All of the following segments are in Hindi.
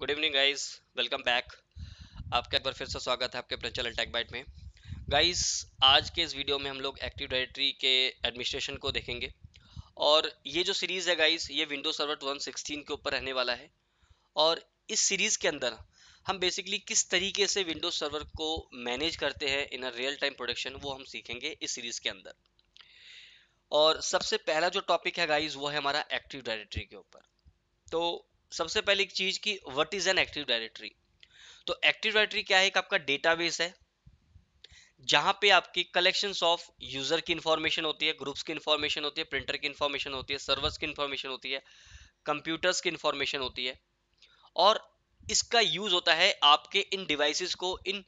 Good evening guys welcome back आपका एक बार फिर से स्वागत है आपके प्रचल अटैक बाइट में गाइस आज के इस वीडियो में हम लोग एक्टिव डायरेक्टरी के एडमिनिस्ट्रेशन को देखेंगे और ये जो सीरीज़ है गाइस ये विंडो सर्वर 2016 के ऊपर रहने वाला है और इस सीरीज़ के अंदर हम बेसिकली किस तरीके से विंडो सर्वर को मैनेज करते हैं in a real time production वो हम सीखेंगे इस सीरीज़ के अंदर और सबसे पहला जो टॉपिक है गाइज वो है हमारा एक्टिव डायरेक्टरी के ऊपर तो सबसे पहली चीज की what is an active directory तो एक्टिव डायरेक्टरी क्या है एक आपका डेटाबेस है जहां पे आपकी कलेक्शन ऑफ यूजर की इंफॉर्मेशन होती है ग्रुप्स की इंफॉर्मेशन होती है प्रिंटर की इंफॉर्मेशन होती है सर्वर्स की इंफॉर्मेशन होती है कंप्यूटर्स की इंफॉर्मेशन होती है और इसका यूज होता है आपके इन डिवाइसेस को इन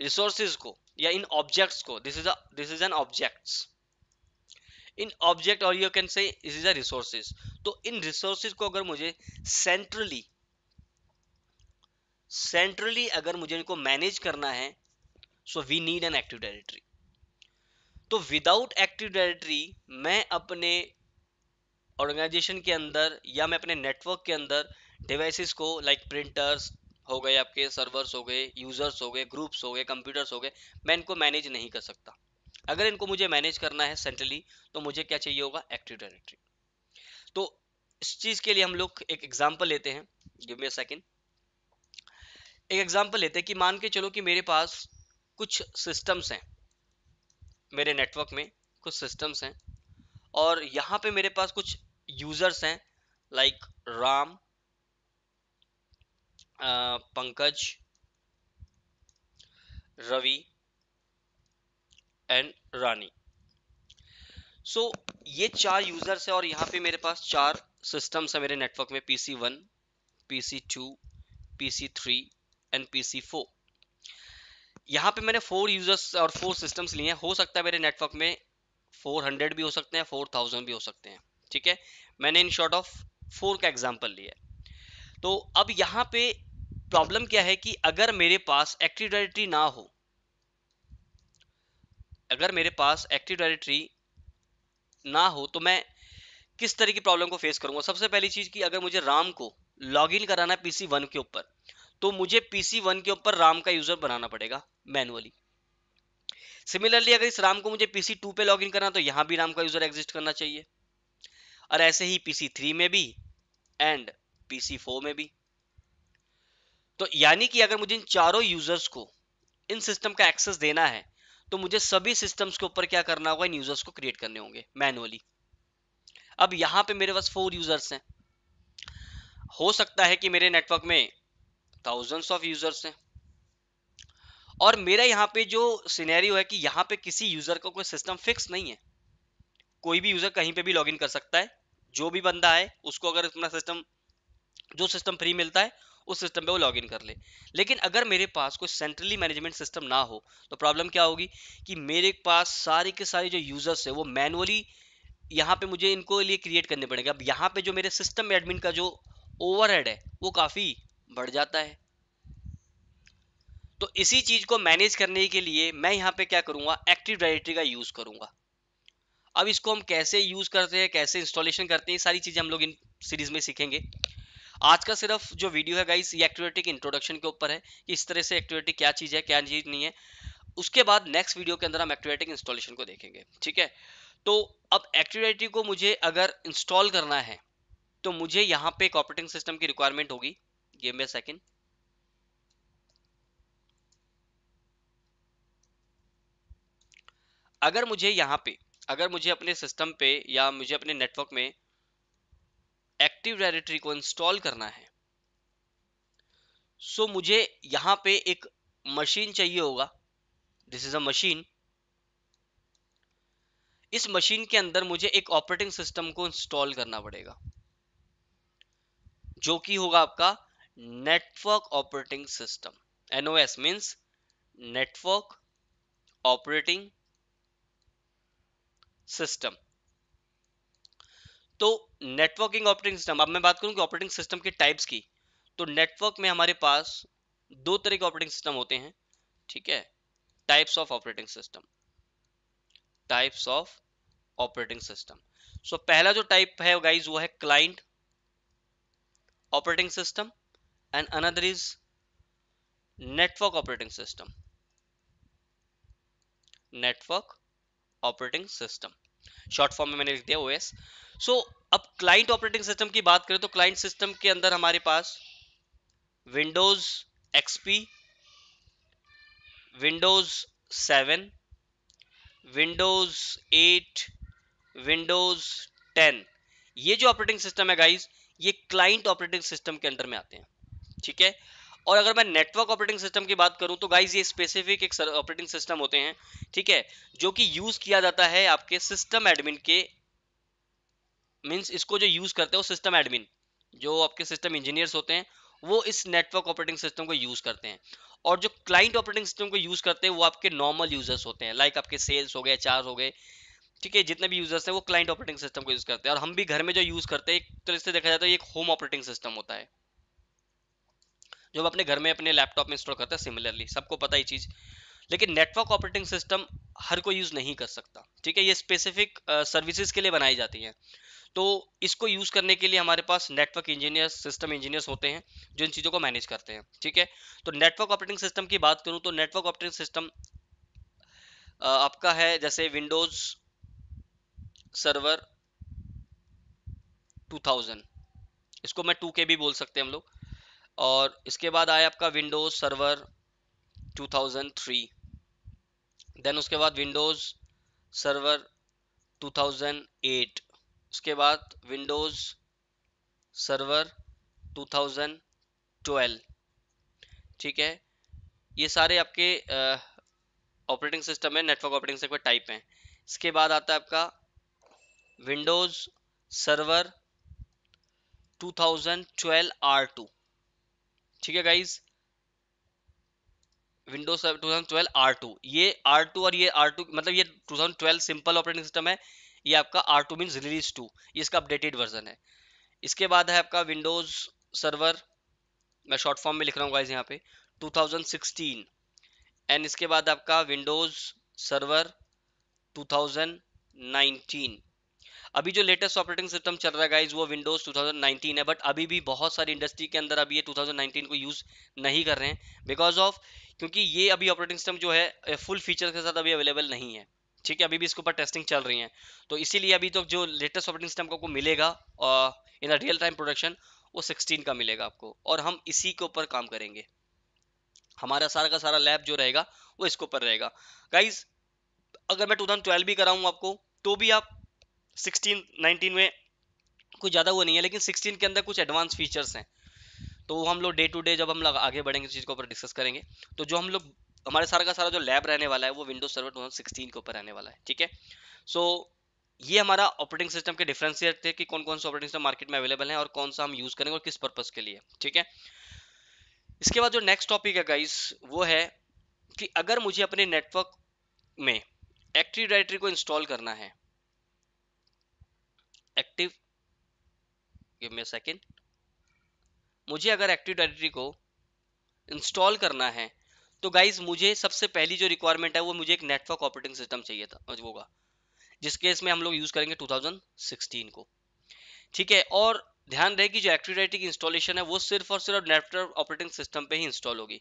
रिसोर्सेज को या इन ऑब्जेक्ट्स को this is this is an objects इन ऑब्जेक्ट और you can say is is resources तो इन रिसोर्सेज को अगर मुझे सेंट्रली सेंट्रली अगर मुझे इनको मैनेज करना है so we need an active directory तो विदाउट एक्टिव डायरेक्टरी मैं अपने ऑर्गेनाइजेशन के अंदर या मैं अपने नेटवर्क के अंदर डिवाइसेस को लाइक प्रिंटर्स हो गए आपके सर्वर्स हो गए यूजर्स हो गए ग्रुप्स हो गए कंप्यूटर्स हो गए मैं इनको मैनेज नहीं कर सकता अगर इनको मुझे मैनेज करना है सेंट्रली तो मुझे क्या चाहिए होगा एक्टिव डायरेक्टरी तो इस चीज के लिए हम लोग एक एग्जाम्पल लेते हैं गिव मी अ सेकेंड एक एग्जाम्पल लेते हैं कि मान के चलो कि मेरे पास कुछ सिस्टम्स हैं मेरे नेटवर्क में कुछ सिस्टम्स हैं और यहाँ पे मेरे पास कुछ यूजर्स हैं like Ram Pankaj Ravi and Rani so ये चार यूजर्स है और यहाँ पे मेरे पास चार सिस्टम्स है मेरे नेटवर्क में P C one P C two P C three and P C four यहाँ पे मैंने फोर यूजर्स और फोर सिस्टम्स लिए हैं हो सकता है मेरे नेटवर्क में फोर हंड्रेड भी हो सकते हैं फोर थाउजेंड भी हो सकते हैं ठीक है मैंने इन शॉर्ट ऑफ फोर का एग्जाम्पल लिया है तो अब यहाँ पे प्रॉब्लम क्या है कि अगर मेरे पास डायरेक्टरी ना हो अगर मेरे पास एक्टिव डायरेक्टरी ना हो तो मैं किस तरह की प्रॉब्लम को फेस करूंगा सबसे पहली चीज की अगर मुझे राम को लॉगिन कराना है पीसी वन के ऊपर तो मुझे पीसी वन के ऊपर राम का यूजर बनाना पड़ेगा मैनुअली सिमिलरली अगर इस राम को मुझे पीसी टू पे लॉगिन करना तो यहां भी राम का यूजर एग्जिस्ट करना चाहिए और ऐसे ही पीसी थ्री में भी एंड पीसी फोर में भी तो यानी कि अगर मुझे इन चारों यूजर्स को इन सिस्टम का एक्सेस देना है तो मुझे सभी सिस्टम्स के ऊपर क्या करना होगा इन यूजर्स को क्रिएट करने होंगे मैनुअली अब यहां पे मेरे पास फोर यूजर्स हैं हो सकता है कि मेरे नेटवर्क में थाउजेंड्स ऑफ यूजर्स हैं और मेरा यहां पे जो सिनेरियो है कि यहां पे किसी यूजर का को कोई सिस्टम फिक्स नहीं है कोई भी यूजर कहीं पे भी लॉगिन कर सकता है जो भी बंदा है उसको अगर अपना सिस्टम जो सिस्टम फ्री मिलता है उस सिस्टम पे वो लॉगिन कर ले लेकिन अगर मेरे पास कोई सेंट्रली मैनेजमेंट सिस्टम ना हो तो प्रॉब्लम क्या होगी कि मेरे पास सारे के सारे जो यूजर्स है वो मैनुअली यहाँ पे मुझे इनको लिए क्रिएट करने पड़ेंगे अब यहाँ पे जो मेरे सिस्टम एडमिन का जो ओवर है वो काफ़ी बढ़ जाता है तो इसी चीज़ को मैनेज करने के लिए मैं यहाँ पे क्या करूँगा एक्टिव डायरेक्टरी का यूज़ करूँगा अब इसको हम कैसे यूज़ करते हैं कैसे इंस्टॉलेशन करते हैं सारी चीज़ें हम लोग इन सीरीज़ में सीखेंगे आज का सिर्फ जो वीडियो है गाइस ये एक्टिविटी के इंट्रोडक्शन के ऊपर है कि इस तरह से एक्टिविटी क्या चीज़ है क्या चीज़ नहीं है उसके बाद नेक्स्ट वीडियो के अंदर हम एक्टिवेटिक इंस्टॉलेशन को देखेंगे ठीक है तो अब एक्टिविटी को मुझे अगर इंस्टॉल करना है तो मुझे यहाँ पे एक ऑपरेटिंग सिस्टम की रिक्वायरमेंट होगी गेम में सेकेंड अगर मुझे यहाँ पे अगर मुझे अपने सिस्टम पे या मुझे अपने नेटवर्क में एक्टिव डायरेक्टरी को इंस्टॉल करना है सो so, मुझे यहां पे एक मशीन चाहिए होगा दिस इज अ मशीन इस मशीन के अंदर मुझे एक ऑपरेटिंग सिस्टम को इंस्टॉल करना पड़ेगा जो कि होगा आपका network operating system NOS means network operating system तो नेटवर्किंग ऑपरेटिंग सिस्टम अब मैं बात करूँ कि ऑपरेटिंग सिस्टम के टाइप्स की तो नेटवर्क में हमारे पास दो तरह के ऑपरेटिंग सिस्टम होते हैं ठीक है types of operating system types of operating system so पहला जो टाइप है गाइज वो है client operating system and another is network operating system network operating system short form में मैंने लिख दिया ओएस सो so, अब क्लाइंट ऑपरेटिंग सिस्टम की बात करें तो क्लाइंट सिस्टम के अंदर हमारे पास Windows XP Windows seven Windows eight Windows ten ये जो ऑपरेटिंग सिस्टम है गाइज ये क्लाइंट ऑपरेटिंग सिस्टम के अंदर में आते हैं ठीक है और अगर मैं नेटवर्क ऑपरेटिंग सिस्टम की बात करूं तो गाइज ये स्पेसिफिक एक ऑपरेटिंग सिस्टम होते हैं ठीक है जो कि यूज किया जाता है आपके सिस्टम एडमिन के मीन्स इसको जो यूज़ करते हैं वो सिस्टम एडमिन जो आपके सिस्टम इंजीनियर्स होते हैं वो इस नेटवर्क ऑपरेटिंग सिस्टम को यूज़ करते हैं और जो क्लाइंट ऑपरेटिंग सिस्टम को यूज़ करते हैं वो आपके नॉर्मल यूजर्स होते हैं लाइक आपके सेल्स हो गए चार्ज हो गए ठीक है जितने भी यूजर्स हैं वो क्लाइंट ऑपरेटिंग सिस्टम को यूज़ करते हैं और हम भी घर में जो यूज़ करते हैं एक तरह से देखा जाता है एक होम ऑपरेटिंग सिस्टम होता है जो हम अपने घर में अपने लैपटॉप में इंस्टॉल करते हैं सिमिलरली सबको पता ही चीज़ लेकिन नेटवर्क ऑपरेटिंग सिस्टम हर कोई यूज़ नहीं कर सकता ठीक है ये स्पेसिफिक सर्विसेज के लिए बनाई जाती हैं तो इसको यूज करने के लिए हमारे पास नेटवर्क इंजीनियर्स सिस्टम इंजीनियर्स होते हैं जो इन चीजों को मैनेज करते हैं ठीक है तो नेटवर्क ऑपरेटिंग सिस्टम की बात करूं तो नेटवर्क ऑपरेटिंग सिस्टम आपका है जैसे विंडोज सर्वर 2000 इसको मैं 2K भी बोल सकते हैं हम लोग और इसके बाद आया आपका विंडोज सर्वर 2003 देन उसके बाद विंडोज सर्वर 2008 उसके बाद विंडोज़ सर्वर 2012 ठीक है ये सारे आपके ऑपरेटिंग सिस्टम है नेटवर्क ऑपरेटिंग सिस्टम टाइप है इसके बाद आता है आपका विंडोज़ सर्वर 2012 R2 ठीक है गाइज विंडोज 2012 R2 ये R2 और ये R2 मतलब ये 2012 सिंपल ऑपरेटिंग सिस्टम है ये आपका R two mean release two इसका अपडेटेड वर्जन है इसके बाद है आपका विंडोज सर्वर मैं शॉर्ट फॉर्म में लिख रहा हूँ गाइज यहाँ पे 2016 एंड इसके बाद आपका विंडोज सर्वर 2019 अभी जो लेटेस्ट ऑपरेटिंग सिस्टम चल रहा है गाइज वो विंडोज 2019 है बट अभी भी बहुत सारी इंडस्ट्री के अंदर अभी ये 2019 को यूज़ नहीं कर रहे हैं बिकॉज ऑफ क्योंकि ये अभी ऑपरेटिंग सिस्टम जो है फुल फीचर के साथ अभी अवेलेबल नहीं है ठीक है अभी भी इसके ऊपर टेस्टिंग चल रही है तो इसीलिए अभी तो जो लेटेस्ट ऑपरेटिंग सिस्टम आपको मिलेगा इन रियल टाइम प्रोडक्शन वो 16 का मिलेगा आपको और हम इसी के ऊपर काम करेंगे हमारा सारा का सारा लैब जो रहेगा वो इसके ऊपर रहेगा गाइज अगर मैं टू थाउजेंड भी कराऊँ आपको तो भी आप सिक्सटीन नाइनटीन में कुछ ज़्यादा वो नहीं है लेकिन सिक्सटीन के अंदर कुछ एडवांस फीचर्स हैं तो हम लोग डे टू डे जब हम लोग आगे बढ़ेंगे इस चीज़ के ऊपर डिस्कस करेंगे तो जो हम लोग हमारे सारा का सारा जो लैब रहने वाला है वो विंडोज सर्वर टू के ऊपर रहने वाला है ठीक है सो ये हमारा ऑपरेटिंग सिस्टम के डिफरेंशिएट थे कि कौन कौन से ऑपरेटिंग सिस्टम मार्केट में अवेलेबल है और कौन सा हम यूज करेंगे और किस पर्पज के लिए ठीक है इसके बाद जो नेक्स्ट टॉपिक है गाइस वो है कि अगर मुझे अपने नेटवर्क में एक्टिव डायरेक्टरी को इंस्टॉल करना है एक्टिव गिव मी सेकंड मुझे अगर एक्टिव डायरेक्टरी को इंस्टॉल करना है तो गाइज मुझे सबसे पहली जो रिक्वायरमेंट है वो मुझे एक नेटवर्क ऑपरेटिंग सिस्टम चाहिए था का जिस केस में हम लोग यूज़ करेंगे 2016 को ठीक है और ध्यान रहे कि जो एक्टिविटी इंस्टॉलेशन है वो सिर्फ और सिर्फ नेटवर्क ऑपरेटिंग सिस्टम पे ही इंस्टॉल होगी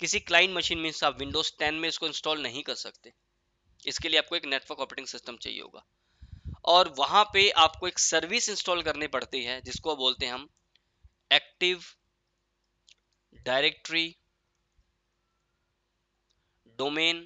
किसी क्लाइंट मशीन में आप विंडोज 10 में इसको इंस्टॉल नहीं कर सकते इसके लिए आपको एक नेटवर्क ऑपरेटिंग सिस्टम चाहिए होगा और वहां पर आपको एक सर्विस इंस्टॉल करनी पड़ती है जिसको बोलते हैं हम active directory domain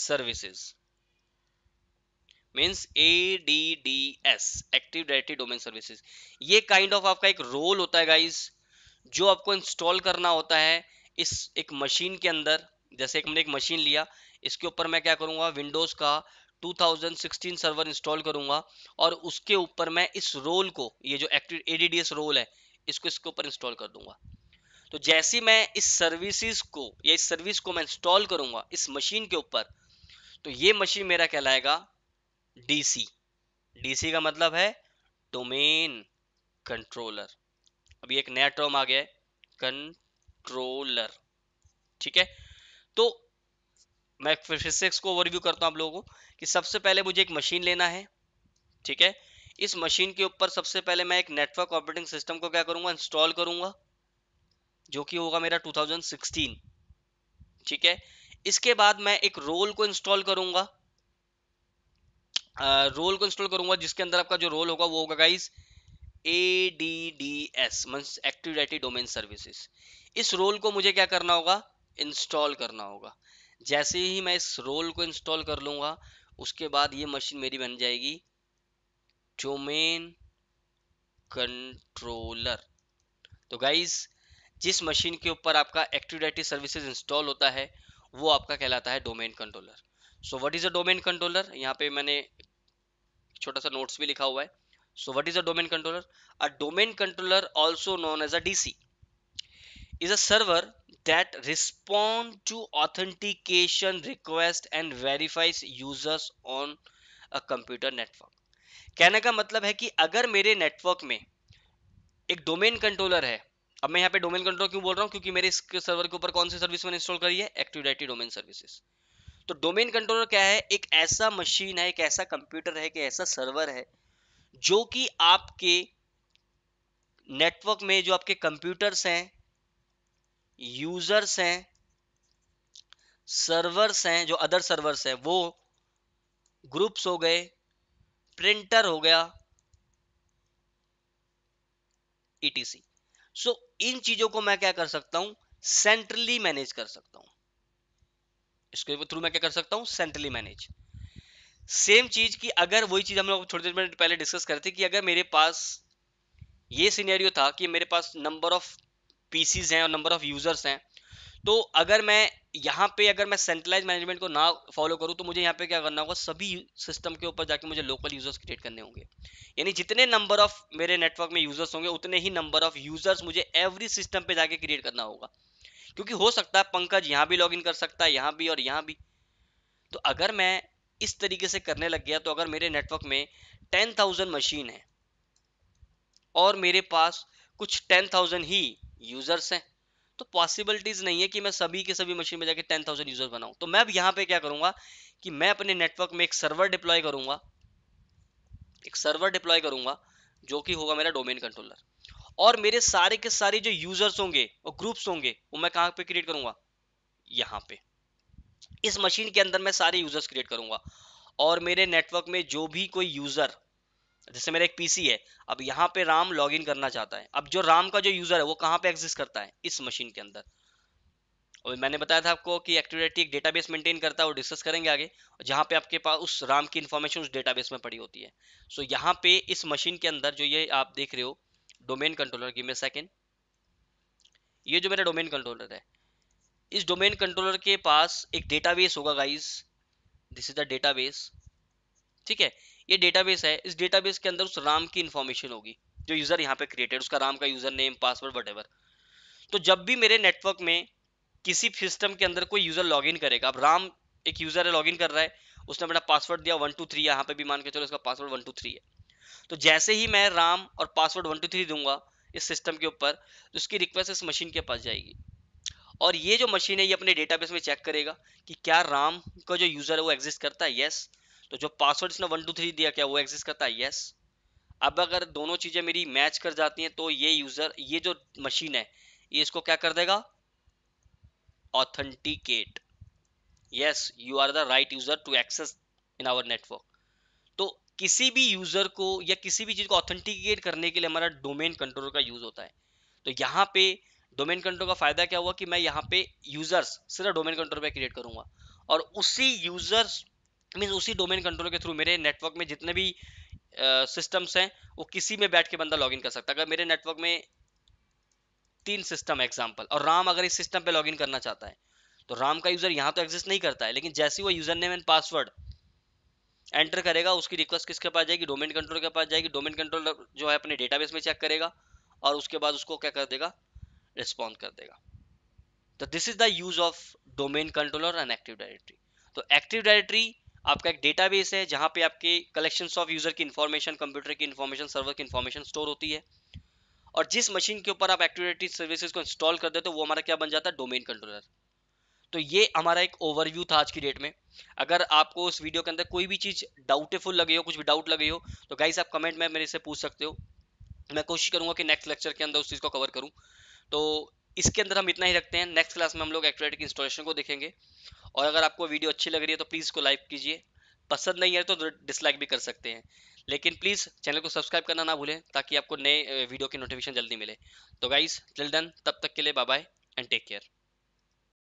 services means ADDS active directory domain services ये काइंड kind ऑफ of आपका एक रोल होता है गाइस जो आपको इंस्टॉल करना होता है इस एक मशीन के अंदर जैसे एक मैंने एक मशीन लिया इसके ऊपर मैं क्या करूंगा विंडोज का 2016 सर्वर इंस्टॉल करूंगा और उसके ऊपर मैं इस रोल को ये जो एक्टिव एडीडीएस रोल है इसको इसके ऊपर इंस्टॉल कर दूंगा तो जैसे मैं इस सर्विसेज को या इस सर्विस को मैं इंस्टॉल करूंगा इस मशीन के ऊपर तो ये मशीन मेरा कहलाएगा डीसी डीसी का मतलब है डोमेन कंट्रोलर अभी एक नया टर्म आ गया है कंट्रोलर ठीक है तो मैं फिजिक्स को ओवरव्यू करता हूं आप लोगों को कि सबसे पहले मुझे एक मशीन लेना है ठीक है इस मशीन के ऊपर सबसे पहले मैं एक नेटवर्क ऑपरेटिंग सिस्टम को क्या करूंगा इंस्टॉल करूंगा जो कि होगा मेरा 2016 ठीक है इसके बाद मैं एक रोल को इंस्टॉल करूंगा रोल को इंस्टॉल करूंगा जिसके अंदर आपका जो रोल होगा वो होगा guys A D D S means active domain services इस रोल को मुझे क्या करना होगा इंस्टॉल करना होगा जैसे ही मैं इस रोल को इंस्टॉल कर लूंगा उसके बाद ये मशीन मेरी बन जाएगी डोमेन कंट्रोलर तो गाइज जिस मशीन के ऊपर आपका एक्टिव डायरेक्टरी सर्विसेज इंस्टॉल होता है वो आपका कहलाता है domain controller so what is a domain controller यहाँ पे मैंने छोटा सा नोट्स भी लिखा हुआ है so what is a domain controller a domain controller also known as a D C is a server that respond to authentication request and verifies users on a computer network कहने का मतलब है कि अगर मेरे नेटवर्क में एक डोमेन कंट्रोलर है अब मैं यहाँ पे डोमेन कंट्रोल क्यों बोल रहा हूँ क्योंकि मेरे इस सर्वर के ऊपर कौन सी सर्विस मैंने इंस्टॉल करी है डायरेक्टरी डोमेन सर्विसेज तो डोमेन कंट्रोलर क्या है एक ऐसा मशीन है एक ऐसा कंप्यूटर है कि ऐसा सर्वर है जो कि आपके नेटवर्क में जो आपके कंप्यूटर्स हैं यूजर्स हैं सर्वर्स हैं जो अदर सर्वर्स हैं वो ग्रुप्स हो गए प्रिंटर हो गया सी सो इन चीजों को मैं क्या कर सकता हूं सेंट्रली मैनेज कर सकता हूं इसके थ्रू मैं क्या कर सकता हूं सेंट्रली मैनेज सेम चीज की अगर वही चीज हम लोग थोड़ी देर पहले डिस्कस करते कि अगर मेरे पास ये सीनेरियो था कि मेरे पास नंबर ऑफ पीसीज हैं और नंबर ऑफ यूजर्स हैं तो अगर मैं यहाँ पे अगर मैं सेंट्रलाइज मैनेजमेंट को ना फॉलो करूँ तो मुझे यहाँ पे क्या करना होगा सभी सिस्टम के ऊपर जाके मुझे लोकल यूजर्स क्रिएट करने होंगे यानी जितने नंबर ऑफ मेरे नेटवर्क में यूजर्स होंगे उतने ही नंबर ऑफ यूजर्स मुझे एवरी सिस्टम पे जाके क्रिएट करना होगा क्योंकि हो सकता है पंकज यहाँ भी लॉग कर सकता है यहाँ भी और यहाँ भी तो अगर मैं इस तरीके से करने लग गया तो अगर मेरे नेटवर्क में टेन थाउजेंड मशीन है और मेरे पास कुछ टेन थाउजेंड ही यूजर्स हैं तो पॉसिबिलिटीज नहीं है कि मैं सभी के सभी मशीन में जाकर टेन थाउजेंड यूजर बनाऊं तो मैं अब यहां पे क्या करूंगा कि मैं अपने नेटवर्क में एक सर्वर डिप्लॉय करूंगा एक सर्वर डिप्लॉय करूंगा जो कि होगा मेरा डोमेन कंट्रोलर और मेरे सारे के सारे जो यूजर्स होंगे और ग्रुप्स होंगे वो मैं कहां पे क्रिएट करूंगा यहां पे इस मशीन के अंदर मैं सारे यूजर्स क्रिएट करूंगा और मेरे नेटवर्क में जो भी कोई यूजर जैसे मेरा एक पीसी है अब यहाँ पे राम लॉगिन करना चाहता है अब जो राम का जो यूजर है वो कहाँ पे एग्जिस्ट करता है इस मशीन के अंदर और मैंने बताया था आपको कि एक्टिविटी एक डेटाबेस मेंटेन करता है वो डिस्कस करेंगे आगे जहाँ पे आपके पास उस राम की इन्फॉर्मेशन उस डेटाबेस में पड़ी होती है सो so, यहाँ पे इस मशीन के अंदर जो ये आप देख रहे हो डोमेन कंट्रोलर की मे सेकेंड ये जो मेरा डोमेन कंट्रोलर है इस डोमेन कंट्रोलर के पास एक डेटाबेस होगा guys this is the database ठीक है ये डेटाबेस है इस डेटाबेस के अंदर उस राम की इंफॉर्मेशन होगी जो यूजर यहाँ पे क्रिएटेड उसका राम का यूजर नेम पासवर्ड वट तो जब भी मेरे नेटवर्क में किसी सिस्टम के अंदर कोई यूजर लॉगिन करेगा अब राम एक यूजर है लॉगिन कर रहा है उसने अपना पासवर्ड दिया वन टू थ्री यहाँ पे भी मान के चलो इसका पासवर्ड वन टू थ्री है तो जैसे ही मैं राम और पासवर्ड वन टू थ्री दूंगा इस सिस्टम के ऊपर तो उसकी रिक्वेस्ट इस मशीन के पास जाएगी और ये जो मशीन है ये अपने डेटाबेस में चेक करेगा कि क्या राम का जो यूजर है वो एग्जिस्ट करता है यस yes. तो जो पासवर्ड इसने वन टू थ्री दिया क्या वो एग्जिस्ट करता है यस अब अगर दोनों चीज़ें मेरी मैच कर जाती हैं तो ये यूज़र ये जो मशीन है ये इसको क्या कर देगा authenticate yes you are the right user to access in our network तो किसी भी यूज़र को या किसी भी चीज़ को ऑथेंटिकेट करने के लिए हमारा डोमेन कंट्रोल का यूज़ होता है तो यहाँ पे डोमेन कंट्रोल का फ़ायदा क्या हुआ कि मैं यहाँ पे यूज़र्स सिर्फ डोमेन कंट्रोल पे क्रिएट करूंगा और उसी यूज़र्स मीन उसी डोमेन कंट्रोल के थ्रू मेरे नेटवर्क में जितने भी सिस्टम्स हैं वो किसी में बैठ के बंदा लॉगिन कर सकता है अगर मेरे नेटवर्क में तीन सिस्टम एग्जाम्पल और राम अगर इस सिस्टम पे लॉगिन करना चाहता है तो राम का यूजर यहाँ तो एग्जिस्ट नहीं करता है लेकिन जैसे वो user name and password enter करेगा उसकी रिक्वेस्ट किसके पास जाएगी डोमेन कंट्रोल के पास जाएगी डोमेन कंट्रोल जो है अपने डेटा में चेक करेगा और उसके बाद उसको क्या कर देगा रिस्पॉन्ड कर देगा तो this is the use of domain controller and active directory तो एक्टिव डायरेक्ट्री आपका एक डेटा बेस है जहाँ पे आपके कलेक्शंस ऑफ यूज़र की इन्फॉर्मेशन कंप्यूटर की इन्फॉर्मेशन सर्वर की इन्फॉर्मेशन स्टोर होती है और जिस मशीन के ऊपर आप एक्टिविटी सर्विसेज को इंस्टॉल कर देते हो वो हमारा क्या बन जाता है डोमेन कंट्रोलर तो ये हमारा एक ओवरव्यू था आज की डेट में अगर आपको इस वीडियो के अंदर कोई भी चीज़ डाउटेफुल लगी हो कुछ भी डाउट लगे हो तो गाइस आप कमेंट में मेरे से पूछ सकते हो मैं कोशिश करूंगा कि नेक्स्ट लेक्चर के अंदर उस चीज़ को कवर करूँ तो इसके अंदर हम इतना ही रखते हैं नेक्स्ट क्लास में हम लोग एक्टिविटी की इंस्टॉलेशन को देखेंगे और अगर आपको वीडियो अच्छी लग रही है तो प्लीज़ को लाइक कीजिए पसंद नहीं है तो डिसलाइक भी कर सकते हैं लेकिन प्लीज़ चैनल को सब्सक्राइब करना ना भूलें ताकि आपको नए वीडियो की नोटिफिकेशन जल्दी मिले तो गाइज टिल डन तब तक के लिए bye bye and take care